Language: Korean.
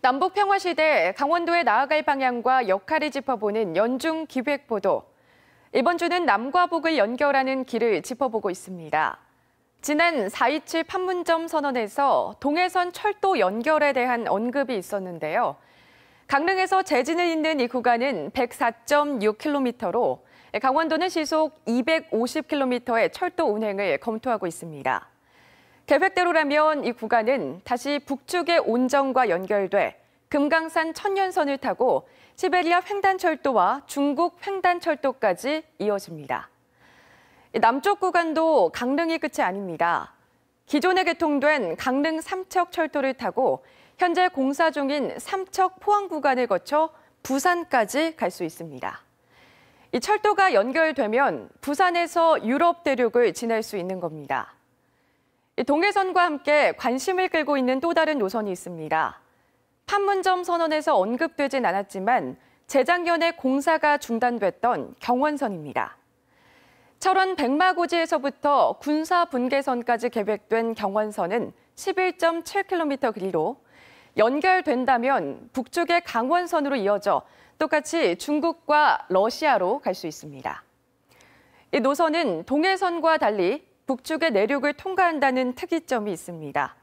남북 평화 시대 강원도에 나아갈 방향과 역할을 짚어보는 연중 기획 보도. 이번 주는 남과 북을 연결하는 길을 짚어보고 있습니다. 지난 4.27 판문점 선언에서 동해선 철도 연결에 대한 언급이 있었는데요. 강릉에서 재진을 잇는 이 구간은 104.6km로 강원도는 시속 250km의 철도 운행을 검토하고 있습니다. 계획대로라면 이 구간은 다시 북쪽의 온정과 연결돼 금강산 천년선을 타고 시베리아 횡단철도와 중국 횡단철도까지 이어집니다. 남쪽 구간도 강릉이 끝이 아닙니다. 기존에 개통된 강릉 삼척 철도를 타고 현재 공사 중인 삼척 포항 구간을 거쳐 부산까지 갈 수 있습니다. 이 철도가 연결되면 부산에서 유럽 대륙을 지날 수 있는 겁니다. 동해선과 함께 관심을 끌고 있는 또 다른 노선이 있습니다. 판문점 선언에서 언급되진 않았지만 재작년에 공사가 중단됐던 경원선입니다. 철원 백마고지에서부터 군사 분계선까지 계획된 경원선은 11.7km 길이로 연결된다면 북쪽의 강원선으로 이어져 똑같이 중국과 러시아로 갈 수 있습니다. 이 노선은 동해선과 달리 북쪽의 내륙을 통과한다는 특이점이 있습니다.